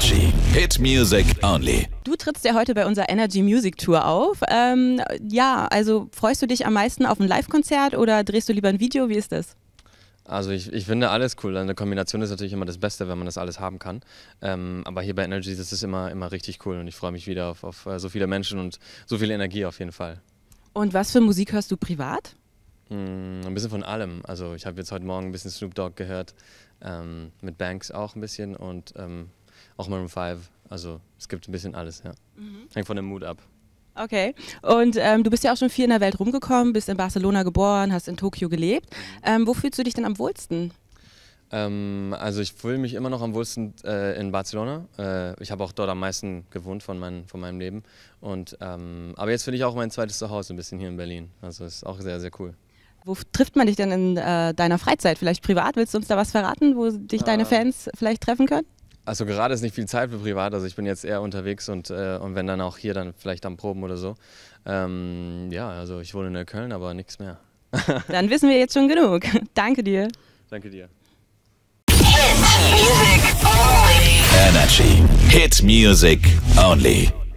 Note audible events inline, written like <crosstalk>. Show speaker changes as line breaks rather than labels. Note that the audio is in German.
Energy. Hit Music Only.
Du trittst ja heute bei unserer Energy Music Tour auf. Ähm, ja, also freust du dich am meisten auf ein Live-Konzert oder drehst du lieber ein Video? Wie ist das?
Also ich, ich finde alles cool. Eine Kombination ist natürlich immer das Beste, wenn man das alles haben kann. Ähm, aber hier bei Energy, das ist immer, immer richtig cool und ich freue mich wieder auf, auf äh, so viele Menschen und so viel Energie auf jeden Fall.
Und was für Musik hörst du privat?
Hm, ein bisschen von allem. Also ich habe jetzt heute Morgen ein bisschen Snoop Dogg gehört, ähm, mit Banks auch ein bisschen und ähm, auch Maroon 5. Also es gibt ein bisschen alles, ja. Mhm. Hängt von dem Mut ab.
Okay. Und ähm, du bist ja auch schon viel in der Welt rumgekommen, bist in Barcelona geboren, hast in Tokio gelebt. Ähm, wo fühlst du dich denn am wohlsten?
Ähm, also ich fühle mich immer noch am wohlsten äh, in Barcelona. Äh, ich habe auch dort am meisten gewohnt von, mein, von meinem Leben. Und, ähm, aber jetzt finde ich auch mein zweites Zuhause ein bisschen hier in Berlin. Also ist auch sehr, sehr cool.
Wo trifft man dich denn in äh, deiner Freizeit? Vielleicht privat? Willst du uns da was verraten, wo dich deine ah. Fans vielleicht treffen können?
also gerade ist nicht viel Zeit für privat, also ich bin jetzt eher unterwegs und, äh, und wenn dann auch hier, dann vielleicht am Proben oder so. Ähm, ja, also ich wohne in Köln, aber nichts mehr. <laughs>
dann wissen wir jetzt schon genug. <laughs> Danke dir. Danke dir. Hit
music only. Energy. Hit music only.